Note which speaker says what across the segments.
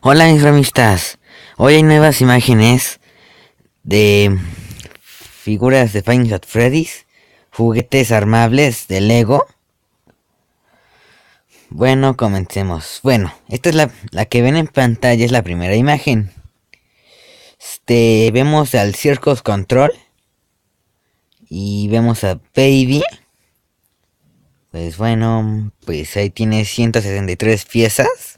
Speaker 1: Hola mis ramistas, hoy hay nuevas imágenes de figuras de FNAF, Freddy's, juguetes armables de Lego. Bueno, comencemos. Bueno, esta es la, la que ven en pantalla, es la primera imagen. Este, vemos al Circus Control y vemos a Baby. Pues bueno, pues ahí tiene 163 piezas.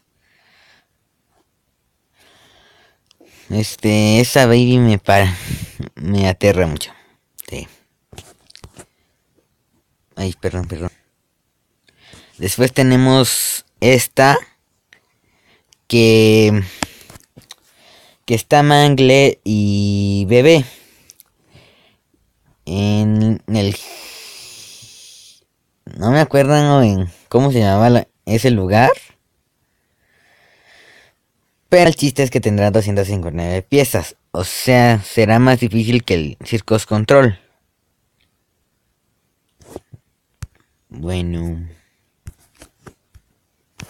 Speaker 1: Este, esa baby me para, me aterra mucho. Sí. Ay, perdón, perdón. Después tenemos esta que que está Mangle y Bebé en el no me acuerdo en cómo se llamaba ese lugar pero el chiste es que tendrá 259 piezas, o sea, será más difícil que el Circos Control. Bueno.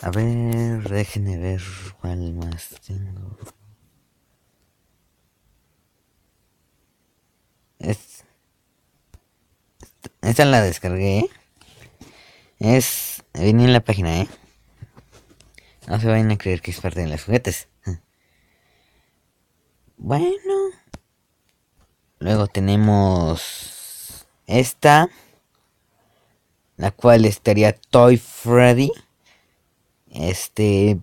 Speaker 1: A ver, déjenme ver cuál más tengo. esta la descargué. Es. Viene en la página, ¿eh? No se vayan a creer que es parte de los juguetes. Bueno. Luego tenemos esta. La cual estaría Toy Freddy. Este.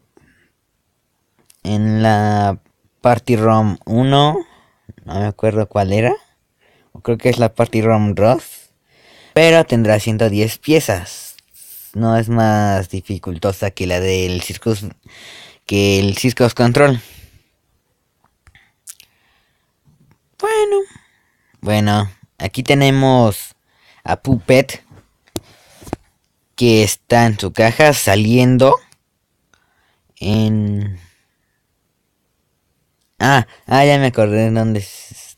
Speaker 1: En la Party ROM 1. No me acuerdo cuál era. O creo que es la Party ROM 2. Pero tendrá 110 piezas. No es más dificultosa que la del Circus. Que el Circus Control. Bueno, aquí tenemos a Puppet que está en su caja saliendo en... Ah, ah ya me acordé de dónde,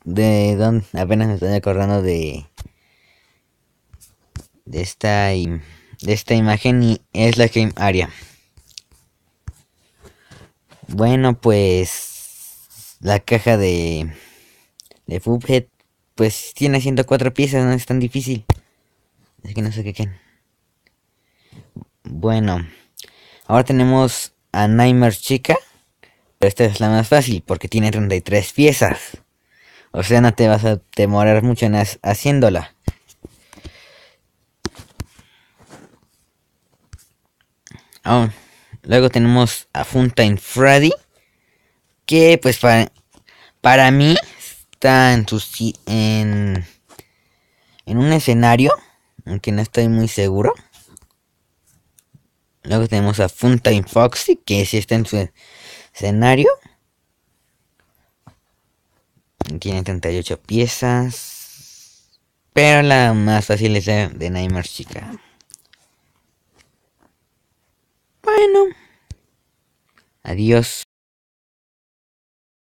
Speaker 1: de dónde, apenas me estoy acordando de... De esta, de esta imagen y es la Game Area. Bueno, pues la caja de de Puppet pues tiene 104 piezas, no es tan difícil. Así que no sé qué Bueno, ahora tenemos a Nightmare Chica. Pero esta es la más fácil porque tiene 33 piezas. O sea, no te vas a demorar mucho en haciéndola. Ah, luego tenemos a Funtime Freddy. Que pues para mí está en su en, en un escenario, aunque no estoy muy seguro. Luego tenemos a Funtime Foxy, que si está en su escenario. Tiene 38 piezas. Pero la más fácil es de Nightmare Chica. Bueno. Adiós.